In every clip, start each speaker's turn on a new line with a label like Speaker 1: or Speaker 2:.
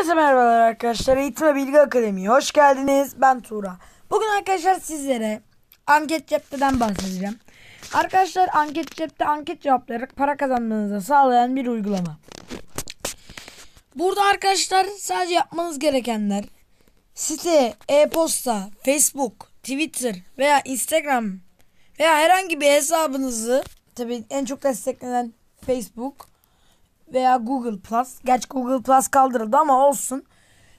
Speaker 1: Herkese merhabalar arkadaşlar. Eğitim ve Bilgi Akademi. Hoş geldiniz. Ben Tuğra. Bugün arkadaşlar sizlere anket cepteden bahsedeceğim. Arkadaşlar anket cepte anket cevaplayarak para kazanmanızı sağlayan bir uygulama. Burada arkadaşlar sadece yapmanız gerekenler site, e-posta, Facebook, Twitter veya Instagram veya herhangi bir hesabınızı tabi en çok desteklenen Facebook veya Google Plus. Gerçi Google Plus kaldırıldı ama olsun.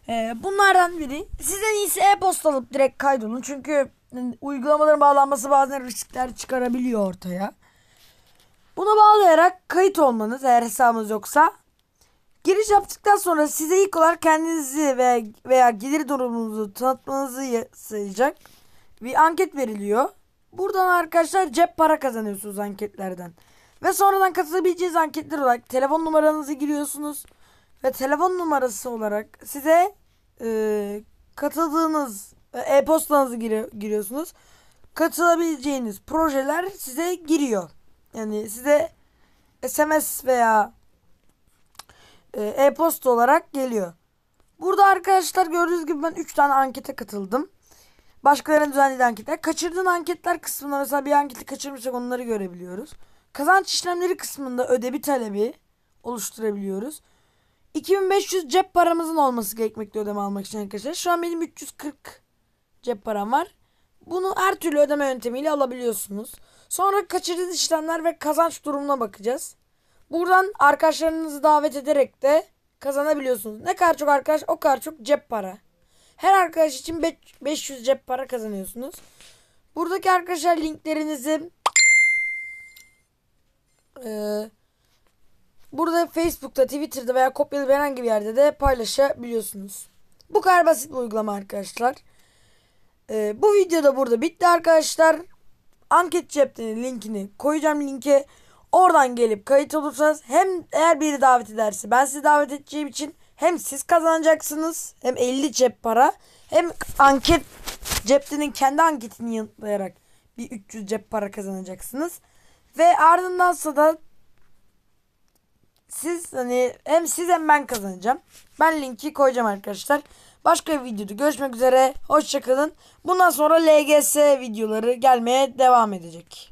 Speaker 1: Ee, bunlardan biri. Size iyisi e-posta alıp direkt kaydolun. Çünkü ıı, uygulamaların bağlanması bazen riskler çıkarabiliyor ortaya. Buna bağlayarak kayıt olmanız eğer hesabınız yoksa. Giriş yaptıktan sonra size ilk olarak kendinizi veya, veya gelir durumunuzu tanıtmanızı sayacak bir anket veriliyor. Buradan arkadaşlar cep para kazanıyorsunuz anketlerden. Ve sonradan katılabileceğiniz anketler olarak telefon numaranızı giriyorsunuz. Ve telefon numarası olarak size e, katıldığınız e, e-postanızı gir- giriyorsunuz. Katılabileceğiniz projeler size giriyor. Yani size SMS veya e, e-posta olarak geliyor. Burada arkadaşlar gördüğünüz gibi ben 3 tane ankete katıldım. Başkalarının düzenlediği anketler. Kaçırdığın anketler kısmında mesela bir anketi kaçırmışsak onları görebiliyoruz. Kazanç işlemleri kısmında ödevi talebi oluşturabiliyoruz. 2500 cep paramızın olması gerekmekte ödeme almak için arkadaşlar. Şu an benim 340 cep param var. Bunu her türlü ödeme yöntemiyle alabiliyorsunuz. Sonra kaçırdığınız işlemler ve kazanç durumuna bakacağız. Buradan arkadaşlarınızı davet ederek de kazanabiliyorsunuz. Ne kadar çok arkadaş o kadar çok cep para. Her arkadaş için 500 cep para kazanıyorsunuz. Buradaki arkadaşlar linklerinizi ee, burada Facebook'ta, Twitter'da veya kopyalı bir herhangi bir yerde de paylaşabiliyorsunuz. Bu kadar basit bir uygulama arkadaşlar. Ee, bu video da burada bitti arkadaşlar. Anket cebinin linkini koyacağım linke. Oradan gelip kayıt olursanız hem eğer biri davet ederse ben sizi davet edeceğim için hem siz kazanacaksınız hem 50 cep para hem anket Ceptin'in kendi anketini yanıtlayarak bir 300 cep para kazanacaksınız. Ve ardındansa da siz hani hem siz hem ben kazanacağım. Ben linki koyacağım arkadaşlar. Başka bir videoda görüşmek üzere. Hoşçakalın. Bundan sonra LGS videoları gelmeye devam edecek.